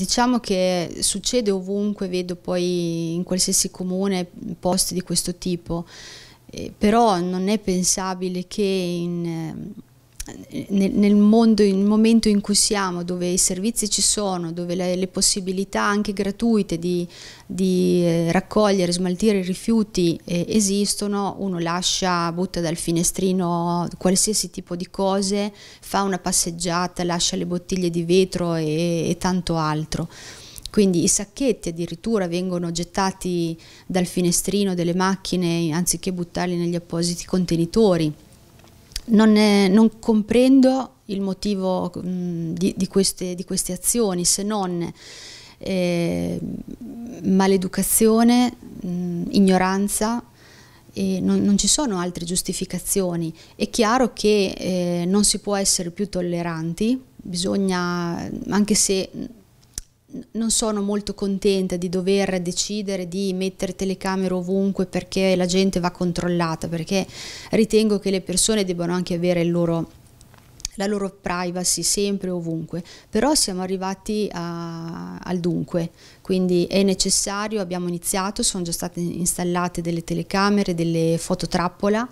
diciamo che succede ovunque, vedo poi in qualsiasi comune posti di questo tipo, eh, però non è pensabile che in eh, nel, nel, mondo, nel momento in cui siamo, dove i servizi ci sono, dove le, le possibilità anche gratuite di, di eh, raccogliere, smaltire i rifiuti eh, esistono, uno lascia, butta dal finestrino qualsiasi tipo di cose, fa una passeggiata, lascia le bottiglie di vetro e, e tanto altro. Quindi i sacchetti addirittura vengono gettati dal finestrino delle macchine anziché buttarli negli appositi contenitori non, è, non comprendo il motivo mh, mm, di, di, queste, di, queste, azioni se non eh, maleducazione, mh, mm, ignoranza, non, non, ci sono altre giustificazioni. È chiaro che eh, non si può essere più tolleranti, bisogna, anche se non sono molto contenta di dover decidere di mettere telecamere ovunque perché la gente va controllata, perché ritengo che le persone debbano anche avere il loro la loro privacy sempre ovunque, però siamo arrivati a, al dunque, quindi è necessario, abbiamo iniziato, sono già state installate delle telecamere, delle fototrappola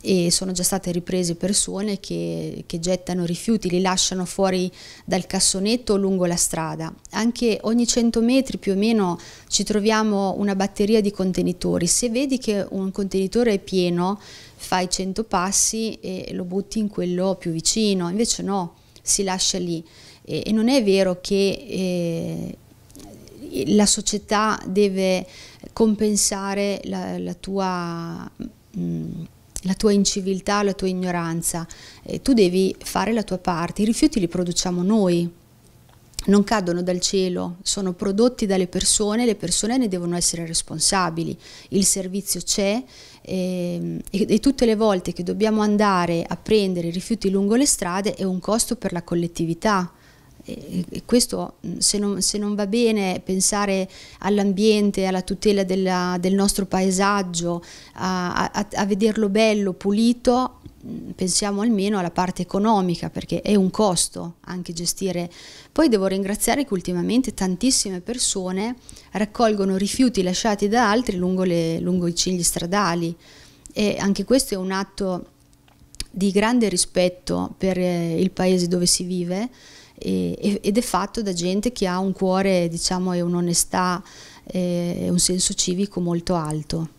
e sono già state riprese persone che, che, gettano rifiuti, li lasciano fuori dal cassonetto o lungo la strada. Anche ogni 100 metri più o meno ci troviamo una batteria di contenitori. Se vedi che un contenitore è pieno, fai 100 passi e lo butti in quello più vicino, invece no, si lascia lì. E, e non è vero che... Eh, la società deve compensare la, la tua mh, mm, la tua inciviltà, la tua ignoranza. Eh, tu devi fare la tua parte. I rifiuti li produciamo noi, non cadono dal cielo, sono prodotti dalle persone, le persone ne devono essere responsabili, il servizio c'è ehm, e, e, tutte le volte che dobbiamo andare a prendere i rifiuti lungo le strade è un costo per la collettività e questo mm, se non, se non, va bene pensare all'ambiente, alla tutela della, del nostro paesaggio, a, a, a vederlo bello, pulito, mm, pensiamo almeno alla parte economica perché è un costo anche gestire. Poi devo ringraziare che ultimamente tantissime persone raccolgono rifiuti lasciati da altri lungo, le, lungo i cigli stradali e anche questo è un atto di grande rispetto per eh, il paese dove si vive e, ed è fatto da gente che ha un cuore diciamo, e un'onestà eh, e un senso civico molto alto.